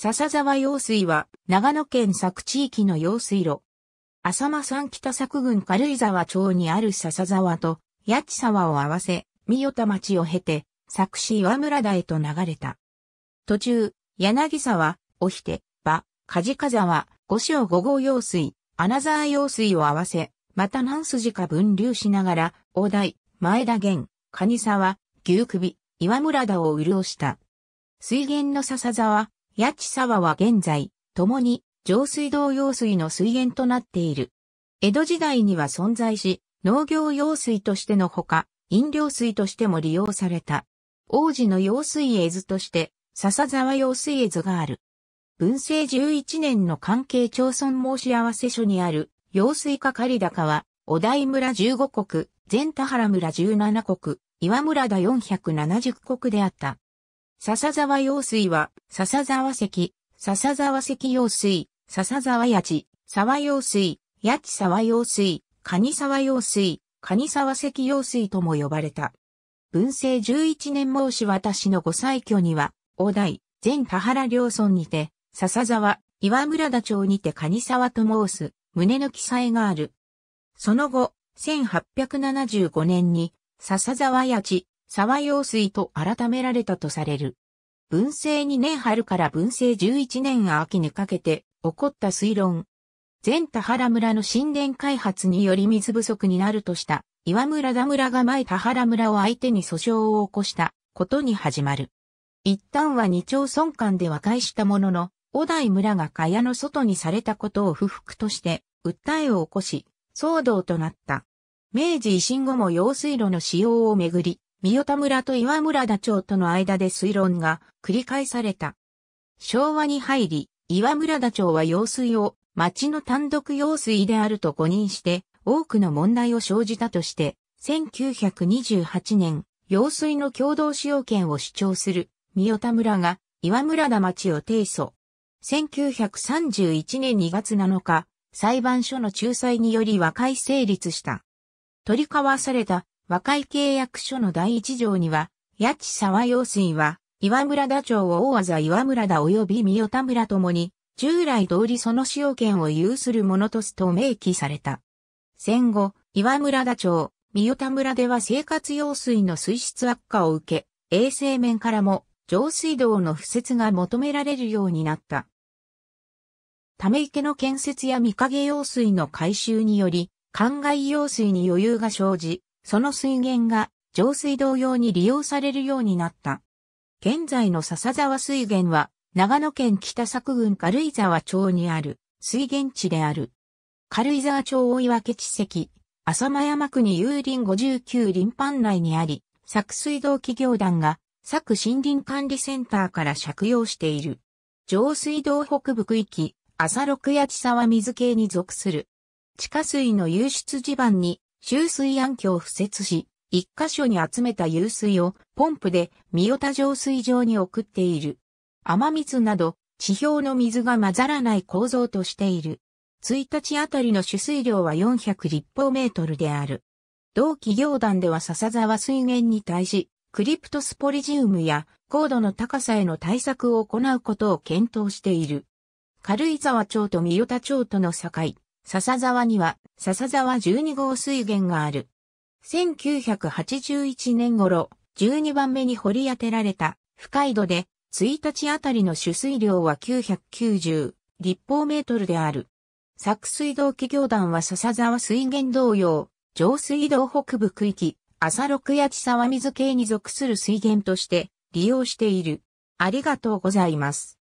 笹沢用水は、長野県佐久地域の用水路。浅間山北佐久郡軽井沢町にある笹沢と、八千沢を合わせ、三代田町を経て、佐久市岩村田へと流れた。途中、柳沢、おひて、場、梶風沢、五潮五号用水、穴沢用水を合わせ、また何筋か分流しながら、大台、前田源、蟹沢、牛首、岩村田を潤した。水源の笹沢、八千沢は現在、共に上水道用水の水源となっている。江戸時代には存在し、農業用水としてのほか、飲料水としても利用された。王子の用水絵図として、笹沢用水絵図がある。文政11年の関係町村申し合わせ書にある、用水かり高は、小台村15国、全田原村17国、岩村田470国であった。笹沢用水は、笹沢石、笹沢石用水、笹沢八地、沢用水、八地沢用水、蟹沢用水、蟹沢石用水とも呼ばれた。文政11年申し私のご採挙には、大台、全田原両村にて、笹沢、岩村田町にて蟹沢と申す、胸の記載がある。その後、1875年に、笹沢八地、沢用水と改められたとされる。文政2年春から文政11年秋にかけて起こった推論。前田原村の神殿開発により水不足になるとした岩村田村が前田原村を相手に訴訟を起こしたことに始まる。一旦は二町村間で和解したものの、小台村が蚊帳の外にされたことを不服として訴えを起こし、騒動となった。明治維新後も用水路の使用をめぐり、三代田村と岩村田町との間で推論が繰り返された。昭和に入り、岩村田町は用水を町の単独用水であると誤認して多くの問題を生じたとして、1928年、用水の共同使用権を主張する三代田村が岩村田町を提訴。1931年2月7日、裁判所の仲裁により和解成立した。取り交わされた和解契約書の第一条には、八千沢用水は、岩村田町を大技岩村田及び三代田村ともに、従来通りその使用権を有するものとすと明記された。戦後、岩村田町、三代田村では生活用水の水質悪化を受け、衛生面からも上水道の敷設が求められるようになった。ため池の建設や見影用水の改修により、灌漑用水に余裕が生じ、その水源が上水道用に利用されるようになった。現在の笹沢水源は、長野県北作郡軽井沢町にある水源地である。軽井沢町大岩地籍、浅間山区に有林59林藩内にあり、作水道企業団が、作森林管理センターから借用している。上水道北部区域、浅六八沢水系に属する。地下水の流出地盤に周水暗渠を敷設し、一箇所に集めた湧水をポンプで三代田浄水場に送っている。雨水など地表の水が混ざらない構造としている。1日あたりの取水量は400立方メートルである。同企業団では笹沢水源に対し、クリプトスポリジウムや高度の高さへの対策を行うことを検討している。軽井沢町と三代田町との境、笹沢には、笹沢12号水源がある。1981年頃、12番目に掘り当てられた、深井戸で、1日あたりの取水量は990立方メートルである。作水道企業団は笹沢水源同様、上水道北部区域、朝六八沢水系に属する水源として利用している。ありがとうございます。